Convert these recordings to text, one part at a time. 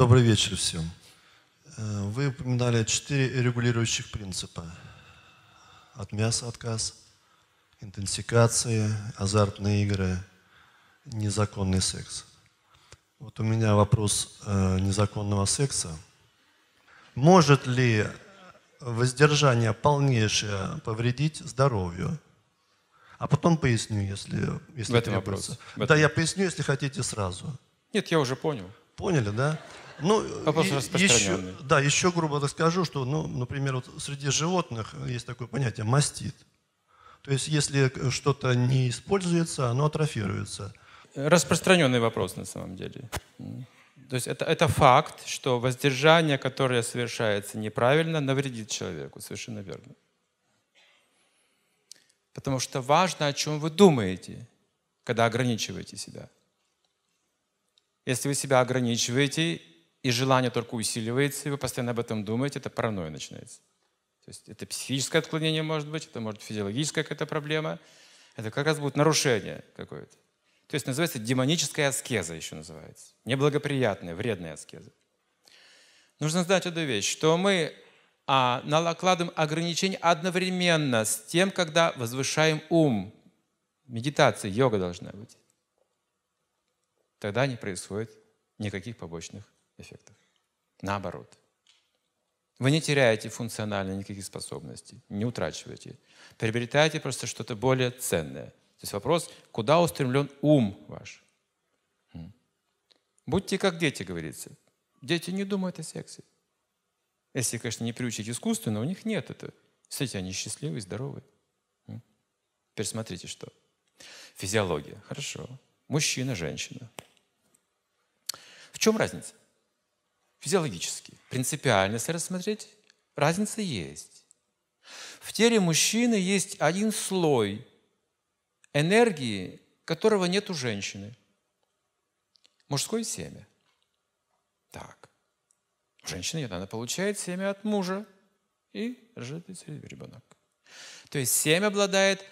Добрый вечер всем. Э, вы упоминали четыре регулирующих принципа. От мяса отказ, интенсикация, азартные игры, незаконный секс. Вот у меня вопрос э, незаконного секса. Может ли воздержание полнейшее повредить здоровью? А потом поясню, если, если В этом требуется. Вопрос. В этом. Да, я поясню, если хотите сразу. Нет, я уже понял. Поняли, да? Ну, Вопрос и, еще, да, еще грубо расскажу, что, ну, например, вот среди животных есть такое понятие мастит. То есть, если что-то не используется, оно атрофируется. Распространенный вопрос на самом деле. То есть это, это факт, что воздержание, которое совершается неправильно, навредит человеку, совершенно верно. Потому что важно, о чем вы думаете, когда ограничиваете себя. Если вы себя ограничиваете, и желание только усиливается, и вы постоянно об этом думаете, это паранойя начинается. То есть это психическое отклонение может быть, это может физиологическая какая-то проблема. Это как раз будет нарушение какое-то. То есть называется демоническая аскеза еще называется. Неблагоприятная, вредная аскеза. Нужно знать одну вещь, что мы а, накладываем ограничения одновременно с тем, когда возвышаем ум. Медитация, йога должна быть тогда не происходит никаких побочных эффектов. Наоборот. Вы не теряете функционально никаких способностей, не утрачиваете. Приобретаете просто что-то более ценное. То есть вопрос, куда устремлен ум ваш? Будьте как дети, говорится. Дети не думают о сексе. Если, конечно, не приучить искусственно, у них нет этого. Кстати, они счастливы, здоровы. Теперь смотрите, что. Физиология. Хорошо. Мужчина, женщина чем разница? Физиологически. Принципиально, если рассмотреть, разница есть. В теле мужчины есть один слой энергии, которого нет у женщины. Мужское семя. Так. У женщины нет, она получает семя от мужа и рожает ребенок. То есть семя обладает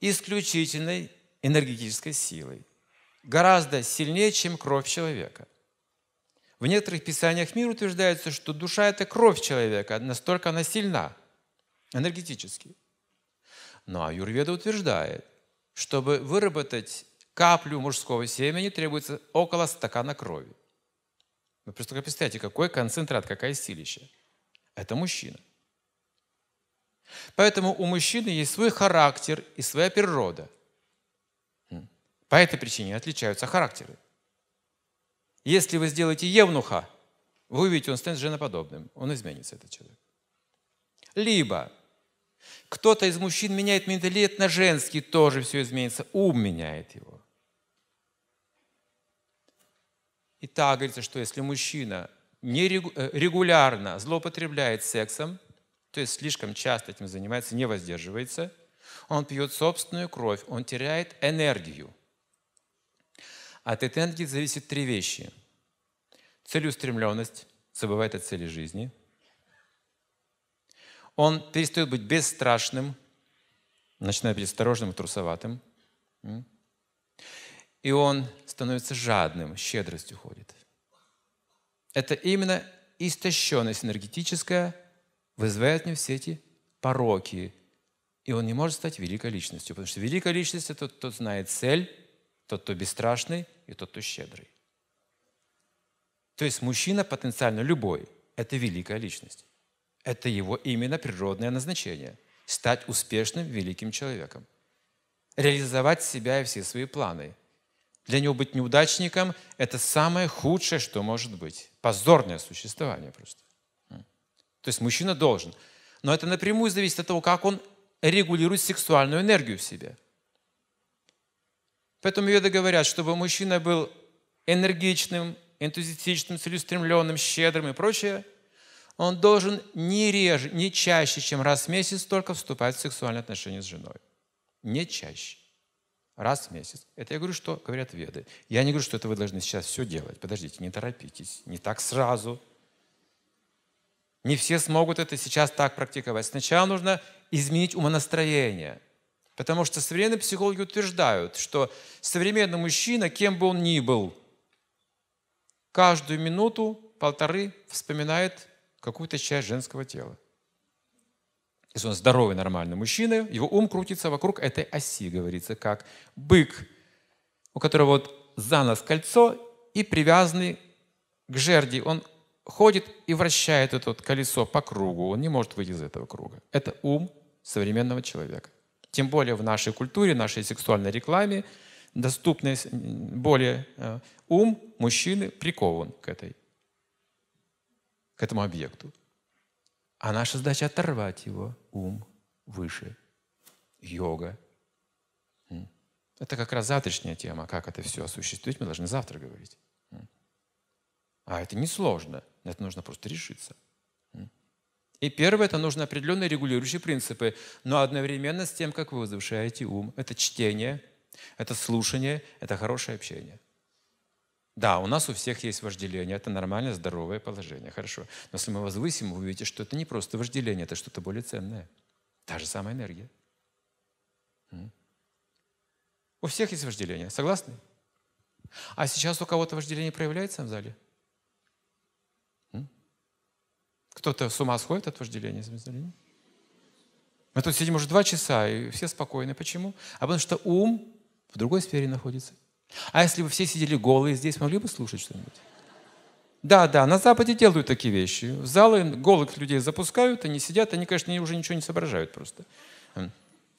исключительной энергетической силой. Гораздо сильнее, чем кровь человека – в некоторых писаниях мира утверждается, что душа – это кровь человека, настолько она сильна энергетически. Но аюрведа утверждает, чтобы выработать каплю мужского семени требуется около стакана крови. Вы просто представьте, какой концентрат, какое силища. Это мужчина. Поэтому у мужчины есть свой характер и своя природа. По этой причине отличаются характеры. Если вы сделаете евнуха, вы увидите, он станет женоподобным. Он изменится, этот человек. Либо кто-то из мужчин меняет менталитет на женский, тоже все изменится. Ум меняет его. И так говорится, что если мужчина не э, регулярно злоупотребляет сексом, то есть слишком часто этим занимается, не воздерживается, он пьет собственную кровь, он теряет энергию – от этой энергии зависят три вещи. Целеустремленность, забывает о цели жизни. Он перестает быть бесстрашным, начинает быть осторожным и трусоватым. И он становится жадным, щедрость уходит. Это именно истощенность энергетическая вызывает в нем все эти пороки. И он не может стать великой личностью, потому что великая личность – это тот, кто знает цель, тот, кто бесстрашный, и тот, кто щедрый. То есть мужчина потенциально любой – это великая личность. Это его именно природное назначение – стать успешным великим человеком, реализовать себя и все свои планы. Для него быть неудачником – это самое худшее, что может быть. Позорное существование просто. То есть мужчина должен. Но это напрямую зависит от того, как он регулирует сексуальную энергию в себе – Поэтому веды говорят, чтобы мужчина был энергичным, энтузиастичным, целеустремленным, щедрым и прочее, он должен не реже, не чаще, чем раз в месяц только вступать в сексуальные отношения с женой. Не чаще. Раз в месяц. Это я говорю, что говорят веды. Я не говорю, что это вы должны сейчас все делать. Подождите, не торопитесь. Не так сразу. Не все смогут это сейчас так практиковать. Сначала нужно изменить умонастроение – Потому что современные психологи утверждают, что современный мужчина, кем бы он ни был, каждую минуту, полторы вспоминает какую-то часть женского тела. Если он здоровый, нормальный мужчина, его ум крутится вокруг этой оси, говорится, как бык, у которого вот за нос кольцо и привязанный к жерди. Он ходит и вращает это вот колесо по кругу. Он не может выйти из этого круга. Это ум современного человека. Тем более в нашей культуре, нашей сексуальной рекламе доступный более э, ум мужчины прикован к этой, к этому объекту. А наша задача оторвать его ум выше. Йога. Это как раз завтрашняя тема, как это все осуществить, мы должны завтра говорить. А это несложно, это нужно просто решиться. И первое, это нужны определенные регулирующие принципы, но одновременно с тем, как вы возвышаете ум. Это чтение, это слушание, это хорошее общение. Да, у нас у всех есть вожделение, это нормальное, здоровое положение, хорошо. Но если мы возвысим, вы увидите, что это не просто вожделение, это что-то более ценное. Та же самая энергия. У всех есть вожделение, согласны? А сейчас у кого-то вожделение проявляется в зале? Кто-то с ума сходит от вожделения звездолиния. Мы тут сидим уже два часа, и все спокойны. Почему? А потому что ум в другой сфере находится. А если бы все сидели голые здесь, могли бы слушать что-нибудь? Да, да, на Западе делают такие вещи. В залы голых людей запускают, они сидят, они, конечно, уже ничего не соображают просто.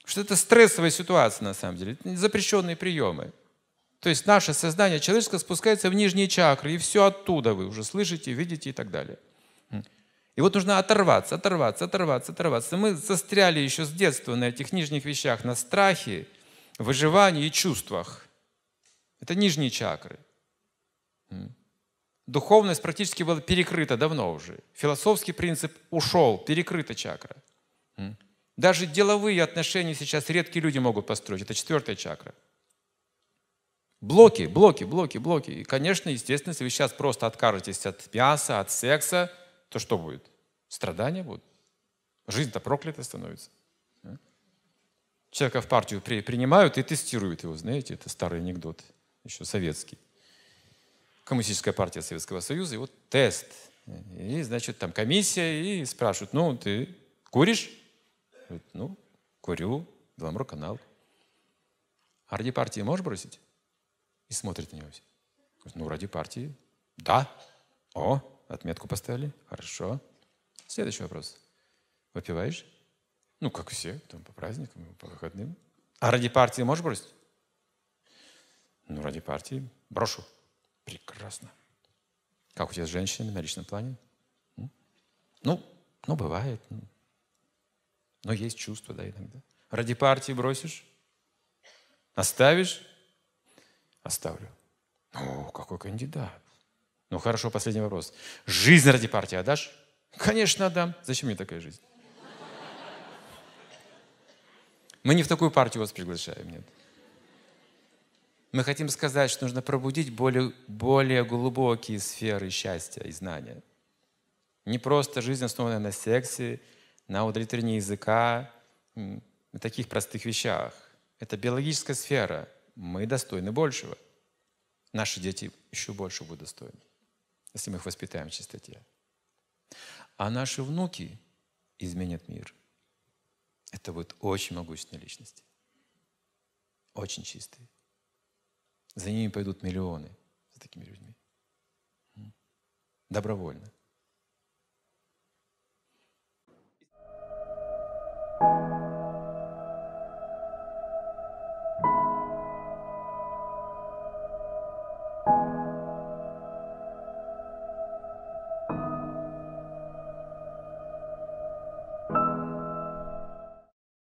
Что это стрессовая ситуация, на самом деле. Это запрещенные приемы. То есть наше сознание человеческое спускается в нижние чакры, и все оттуда вы уже слышите, видите и так далее. И вот нужно оторваться, оторваться, оторваться, оторваться. Мы застряли еще с детства на этих нижних вещах, на страхе, выживании и чувствах. Это нижние чакры. Духовность практически была перекрыта давно уже. Философский принцип ушел, перекрыта чакра. Даже деловые отношения сейчас редкие люди могут построить. Это четвертая чакра. Блоки, блоки, блоки, блоки. И, конечно, естественно, если вы сейчас просто откажетесь от мяса, от секса – то что будет? Страдания будут. Жизнь-то проклята становится. Человека в партию при, принимают и тестируют его. Знаете, это старый анекдот, еще советский. Коммунистическая партия Советского Союза, и вот тест. И, значит, там комиссия, и спрашивают, ну, ты куришь? Говорит, ну, курю, Беломор канал. А ради партии можешь бросить? И смотрит на него все. Говорит, ну, ради партии, да. О, Отметку поставили? Хорошо. Следующий вопрос. Выпиваешь? Ну, как все, там по праздникам, по выходным. А ради партии можешь бросить? Ну, ради партии брошу. Прекрасно. Как у тебя с женщинами на личном плане? Ну, ну, бывает. Ну. Но есть чувство, да, иногда. Ради партии бросишь? Оставишь? Оставлю. О, какой кандидат. Ну хорошо, последний вопрос. Жизнь ради партии отдашь? Конечно, отдам. Зачем мне такая жизнь? Мы не в такую партию вас приглашаем, нет. Мы хотим сказать, что нужно пробудить более, более глубокие сферы счастья и знания. Не просто жизнь, основанная на сексе, на удовлетворении языка, на таких простых вещах. Это биологическая сфера. Мы достойны большего. Наши дети еще больше будут достойны если мы их воспитаем в чистоте. А наши внуки изменят мир. Это будут очень могущественные личности. Очень чистые. За ними пойдут миллионы, за такими людьми. Добровольно.